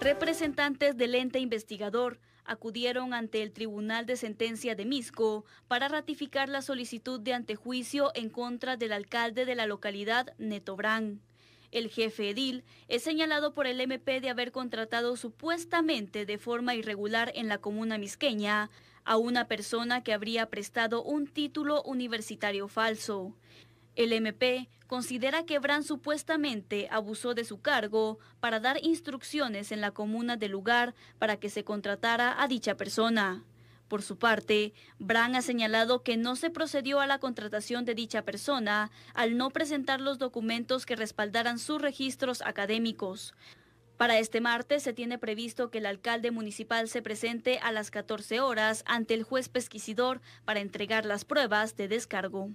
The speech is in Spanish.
Representantes del ente investigador acudieron ante el Tribunal de Sentencia de Misco para ratificar la solicitud de antejuicio en contra del alcalde de la localidad, Netobrán. El jefe Edil es señalado por el MP de haber contratado supuestamente de forma irregular en la comuna misqueña a una persona que habría prestado un título universitario falso. El MP considera que Bran supuestamente abusó de su cargo para dar instrucciones en la comuna del lugar para que se contratara a dicha persona. Por su parte, Bran ha señalado que no se procedió a la contratación de dicha persona al no presentar los documentos que respaldaran sus registros académicos. Para este martes se tiene previsto que el alcalde municipal se presente a las 14 horas ante el juez pesquisidor para entregar las pruebas de descargo.